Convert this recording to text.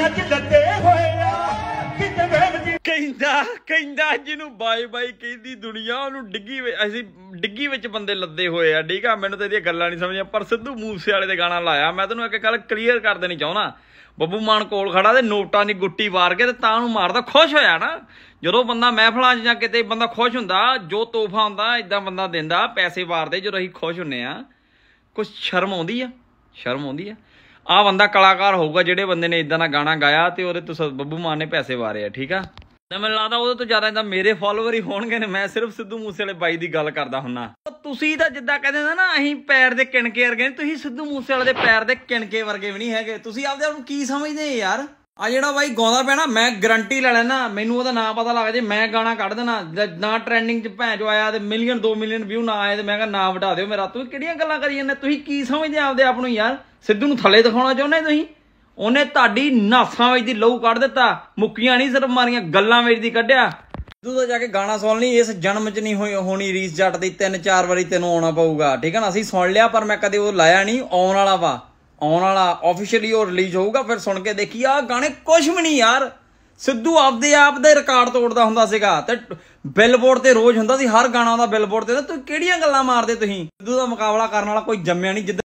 ਦੁਨੀਆ 'ਚ ਲੱਦੇ ਹੋਏ ਆ ਕਿਤੇ ਵੇਖ ਜੀ ਕਹਿੰਦਾ ਕਹਿੰਦਾ ਜਿਹਨੂੰ ਬਾਈ ਬਾਈ ਕਹਿੰਦੀ ਦੁਨੀਆ ਉਹਨੂੰ ਡਿੱਗੀ ਅਸੀਂ ਡਿੱਗੀ ਵਿੱਚ ਬੰਦੇ ਲੱਦੇ ਹੋਏ ਆ ਠੀਕ ਆ ਮੈਨੂੰ ਤਾਂ ਇਹਦੀਆਂ ਗੱਲਾਂ ਨਹੀਂ ਸਮਝੀਆਂ ਪਰ ਸਿੱਧੂ ਮੂਸੇ ਵਾਲੇ ਦੇ ਗਾਣਾ ਲਾਇਆ ਮੈਂ ਤੈਨੂੰ ਇੱਕ ਗੱਲ ਕਲੀਅਰ ਕਰ ਦੇਣੀ ਚਾਹੁੰਦਾ ਬੱਬੂ ਮਾਨ ਕੋਲ ਖੜਾ ਤੇ ਨੋਟਾਂ ਦੀ ਗੁੱਟੀ ਵਾਰ ਕੇ ਤੇ ਤਾਂ ਉਹਨੂੰ ਮਾਰਦਾ ਖੁਸ਼ ਹੋਇਆ ਨਾ ਜਦੋਂ ਬੰਦਾ ਮਹਿਫਲਾਂ 'ਚ ਜਾਂ ਕਿਤੇ ਬੰਦਾ ਖੁਸ਼ ਹੁੰਦਾ ਜੋ ਤੋਹਫਾ ਹੁੰਦਾ ਇਦਾਂ ਬੰਦਾ ਦਿੰਦਾ ਪੈਸੇ ਵਾਰਦੇ ਜਦੋਂ ਅਸੀਂ ਖੁਸ਼ ਹੁੰਨੇ ਆ ਕੁਝ ਸ਼ਰਮ ਆਉਂਦੀ ਆ ਸ਼ਰਮ ਆਉਂਦੀ ਆ ਆ ਬੰਦਾ ਕਲਾਕਾਰ ਹੋਊਗਾ ਜਿਹੜੇ ਬੰਦੇ ਨੇ ਇਦਾਂ ਦਾ ਗਾਣਾ ਗਾਇਆ ਤੇ ਉਹਦੇ ਤੋਂ ਬੱਬੂ ਮਾਨ ਨੇ ਪੈਸੇ ਵਾਰੇ ਆ ਠੀਕ ਆ ਨਾ ਮੈਨੂੰ ਲੱਗਦਾ ਉਹਦੇ ਤੋਂ ਜ਼ਿਆਦਾ ਇਹਦਾ ਮੇਰੇ ਫਾਲੋਅਰ ਹੀ ਹੋਣਗੇ ਨੇ ਮੈਂ ਸਿਰਫ ਸਿੱਧੂ ਮੂਸੇ ਵਾਲੇ ਬਾਈ ਦੀ ਗੱਲ ਕਰਦਾ ਹੁੰਨਾ ਤੁਸੀਂ ਤਾਂ ਜਿੱਦਾਂ ਕਹਿੰਦੇ ਨਾ ਨਾ ਅਸੀਂ ਪੈਰ ਦੇ ਕਿਣਕੇ ਵਰਗੇ ਤੁਸੀਂ ਸਿੱਧੂ ਮੂਸੇ ਵਾਲੇ ਦੇ ਪੈਰ ਦੇ ਕਿਣਕੇ ਵਰਗੇ ਵੀ ਨਹੀਂ ਹੈਗੇ ਤੁਸੀਂ ਆਪਦੇ ਆਪ ਨੂੰ ਕੀ ਸਮਝਦੇ ਯਾਰ ਆ ਜਿਹੜਾ ਬਾਈ ਗਾਉਂਦਾ ਪਿਆ ਨਾ ਮੈਂ ਗਰੰਟੀ ਲੈ ਲੈਣਾ ਮੈਨੂੰ ਉਹਦਾ ਨਾਮ ਪਤਾ ਲੱਗ ਜੇ ਮੈਂ ਗਾਣਾ ਕੱਢ ਦੇਣਾ ਨਾ ਟ੍ਰੈਂਡਿੰਗ 'ਚ ਭੈਣ ਜੋ ਆਇਆ ਤੇ ਮਿਲੀਅਨ 2 ਮਿਲੀਅਨ ਵਿਊ ਨਾ ਆਏ ਤੇ ਮੈਂ ਕਿਹਾ ਨਾ ਵਟਾ ਦਿਓ ਮੇਰਾ ਤੂੰ ਕਿਹੜੀਆਂ ਗੱਲਾਂ ਕਰੀ ਜਾਂਦਾ ਤੁਸੀਂ ਕੀ ਸਮਝਦੇ ਆਪਦੇ ਆਪ ਨੂੰ ਯਾਰ ਸਿੱਧੂ ਨੂੰ ਥੱਲੇ ਦਿਖਾਉਣਾ ਚਾਹੁੰਦੇ ਤੁਸੀਂ ਉਹਨੇ ਤੁਹਾਡੀ ਨਾਸਾਂ ਵਿੱਚ ਦੀ ਲਹੂ ਕੱਢ ਦਿੱਤਾ ਮੁੱਕੀਆਂ ਨਹੀਂ ਸਿਰਫ ਮਾਰੀਆਂ ਗੱਲਾਂ ਵਿੱਚ ਦੀ ਕੱਢਿਆ ਸਿੱਧੂ ਦਾ ਜਾ ਕੇ ਗਾਣਾ ਸੁਣ ਲਈ ਇਸ ਜਨਮ 'ਚ ਨਹੀਂ ਹੋਈ ਹੋਣੀ ਰੀਸ ਜੱਟ ਦੀ ਤਿੰਨ ਚਾਰ ਵਾਰੀ ਤੈਨੂੰ ਆਉਣਾ ਪਊਗਾ ਠੀਕ ਹੈ ਨਾ ਅਸੀਂ ਸੁਣ ਲਿਆ ਪਰ ਮੈਂ ਕਦੇ ਉਹ ਲਾਇਆ ਨਹੀਂ ਆਉਣ ਵਾਲਾ ਵਾ ਆਉਣ ਵਾਲਾ ਆਫੀਸ਼ੀਅਲੀ ਉਹ ਰਿਲੀਜ਼ ਹੋਊਗਾ ਫਿਰ ਸੁਣ ਕੇ ਦੇਖੀ ਆ ਗਾਣੇ ਕੁਝ ਵੀ ਨਹੀਂ ਯਾਰ ਸਿੱਧੂ ਆਪਦੇ ਆਪ ਦੇ ਰਿਕਾਰਡ ਤੋੜਦਾ ਹੁੰਦਾ ਸੀਗਾ ਤੇ ਬਿਲਬੋਰਡ ਤੇ ਰੋਜ਼ ਹੁੰਦਾ ਸੀ ਹਰ ਗਾਣਾ ਦਾ ਬਿਲਬੋਰਡ ਤੇ ਤੂੰ ਕਿਹੜੀਆਂ ਗੱਲਾਂ ਮਾਰਦੇ ਤੁਸੀਂ ਸਿੱਧੂ ਦਾ ਮੁਕਾਬਲਾ ਕਰਨ ਵਾਲਾ ਕੋਈ ਜੰਮਿਆ ਨਹੀਂ ਜਿੱਦ